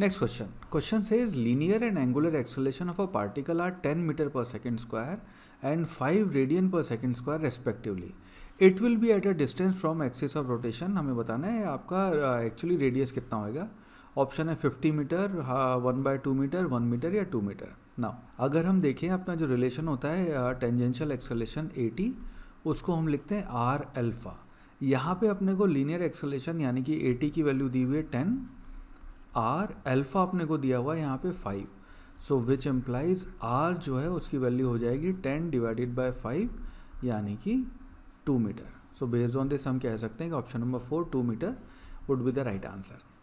next question question से is linear and angular acceleration of a particle are ten metre per second square and five radian per second square respectively it will be at a distance from axis of rotation हमें बताना है आपका actually uh, radius कितना होएगा option है fifty metre one by two metre one metre या two metre ना अगर हम देखें अपना जो रिलेशन होता है टेंजेंशियल एक्सलेशन ए टी उसको हम लिखते हैं आर एल्फा यहाँ पे अपने को लीनियर एक्सलेशन यानी कि ए टी की वैल्यू दी हुई है टेन आर एल्फा अपने को दिया हुआ है यहाँ पे five so which employees are जो है उसकी वैल्यू हो जाएगी टेन डिवाइडेड बाय फाइव यानी कि two metre so based on this हम कह सकते हैं कि option number four two metre would be the right answer